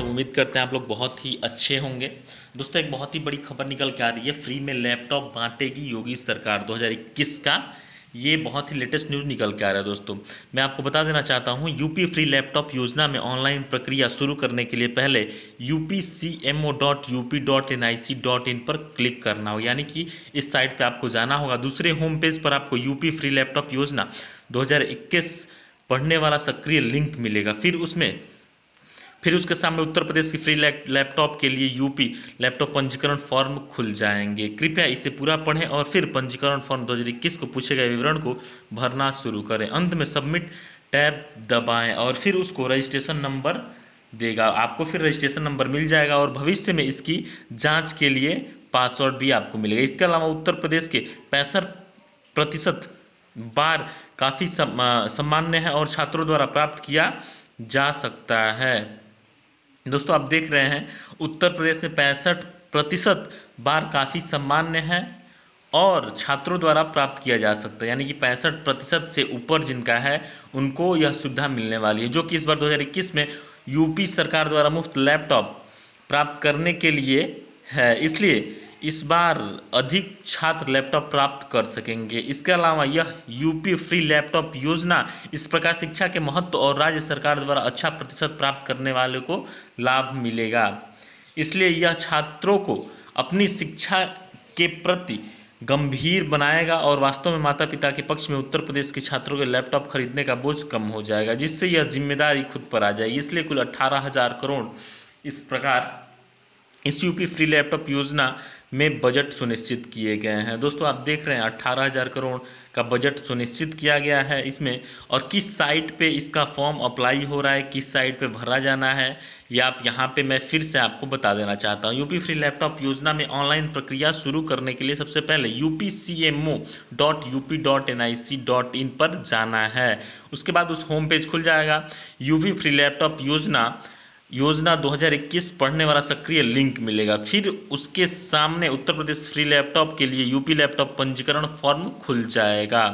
उम्मीद करते हैं आप लोग बहुत ही अच्छे होंगे दोस्तों एक बहुत ही बड़ी खबर निकल के आ रही है फ्री में लैपटॉप बांटेगी योगी सरकार 2021 का ये बहुत ही लेटेस्ट न्यूज़ निकल के आ रहा है दोस्तों मैं आपको बता देना चाहता हूँ यूपी फ्री लैपटॉप योजना में ऑनलाइन प्रक्रिया शुरू करने के लिए पहले U P C M O dot U P dot N I C dot in पर क्लिक करना हो यानी कि इस साइट पे आपको जाना होगा दूसरे होम पेज पर आपको यूपी फ्री लैपटॉप योजना 2021 पढ़ने वाला सक्रिय लिंक मिलेगा फिर उसमें फिर उसके सामने उत्तर प्रदेश की फ्री लैपटॉप के लिए यूपी लैपटॉप पंजीकरण फॉर्म खुल जाएंगे कृपया इसे पूरा पढ़ें और फिर पंजीकरण फॉर्म दो को पूछे गए विवरण को भरना शुरू करें अंत में सबमिट टैब दबाएं और फिर उसको रजिस्ट्रेशन नंबर देगा आपको फिर रजिस्ट्रेशन नंबर मिल जाएगा और भविष्य में इसकी जाँच के लिए पासवर्ड भी आपको मिलेगा इसके अलावा उत्तर प्रदेश के पैंसठ प्रतिशत बार काफ़ी सम्मान्य है और छात्रों द्वारा प्राप्त किया जा सकता है दोस्तों आप देख रहे हैं उत्तर प्रदेश में पैंसठ प्रतिशत बार काफ़ी सम्मान्य है और छात्रों द्वारा प्राप्त किया जा सकता है यानी कि पैंसठ प्रतिशत से ऊपर जिनका है उनको यह सुविधा मिलने वाली है जो कि इस बार 2021 में यूपी सरकार द्वारा मुफ्त लैपटॉप प्राप्त करने के लिए है इसलिए इस बार अधिक छात्र लैपटॉप प्राप्त कर सकेंगे इसके अलावा यह यूपी फ्री लैपटॉप योजना इस प्रकार शिक्षा के महत्व और राज्य सरकार द्वारा अच्छा प्रतिशत प्राप्त करने वाले को लाभ मिलेगा इसलिए यह छात्रों को अपनी शिक्षा के प्रति गंभीर बनाएगा और वास्तव में माता पिता के पक्ष में उत्तर प्रदेश के छात्रों के लैपटॉप खरीदने का बोझ कम हो जाएगा जिससे यह जिम्मेदारी खुद पर आ जाएगी इसलिए कुल अट्ठारह हज़ार करोड़ इस प्रकार इस यू पी फ्री लैपटॉप योजना में बजट सुनिश्चित किए गए हैं दोस्तों आप देख रहे हैं अट्ठारह हज़ार करोड़ का बजट सुनिश्चित किया गया है इसमें और किस साइट पे इसका फॉर्म अप्लाई हो रहा है किस साइट पे भरा जाना है या आप यहाँ पे मैं फिर से आपको बता देना चाहता हूँ यूपी फ्री लैपटॉप योजना में ऑनलाइन प्रक्रिया शुरू करने के लिए सबसे पहले U P C M O dot U P dot N I C dot in पर जाना है उसके बाद उस होम पेज खुल जाएगा यू फ्री लैपटॉप योजना योजना 2021 पढ़ने वाला सक्रिय लिंक मिलेगा फिर उसके सामने उत्तर प्रदेश फ्री लैपटॉप के लिए यूपी लैपटॉप पंजीकरण फॉर्म खुल जाएगा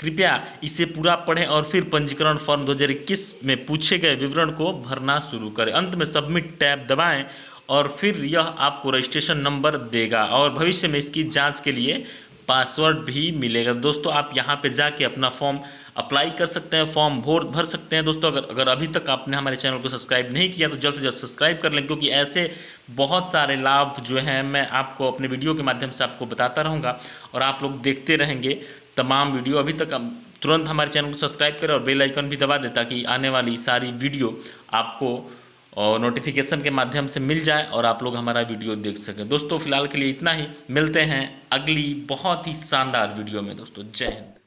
कृपया इसे पूरा पढ़ें और फिर पंजीकरण फॉर्म 2021 में पूछे गए विवरण को भरना शुरू करें अंत में सबमिट टैब दबाएं और फिर यह आपको रजिस्ट्रेशन नंबर देगा और भविष्य में इसकी जांच के लिए पासवर्ड भी मिलेगा दोस्तों आप यहाँ पे जाके अपना फॉर्म अप्लाई कर सकते हैं फॉर्म भोर भर सकते हैं दोस्तों अगर अगर अभी तक आपने हमारे चैनल को सब्सक्राइब नहीं किया तो जल्द से जल्द सब्सक्राइब कर लें क्योंकि ऐसे बहुत सारे लाभ जो हैं मैं आपको अपने वीडियो के माध्यम से आपको बताता रहूँगा और आप लोग देखते रहेंगे तमाम वीडियो अभी तक तुरंत हमारे चैनल को सब्सक्राइब करें और बेलाइकन भी दबा दें ताकि आने वाली सारी वीडियो आपको और नोटिफिकेशन के माध्यम से मिल जाए और आप लोग हमारा वीडियो देख सकें दोस्तों फिलहाल के लिए इतना ही मिलते हैं अगली बहुत ही शानदार वीडियो में दोस्तों जय हिंद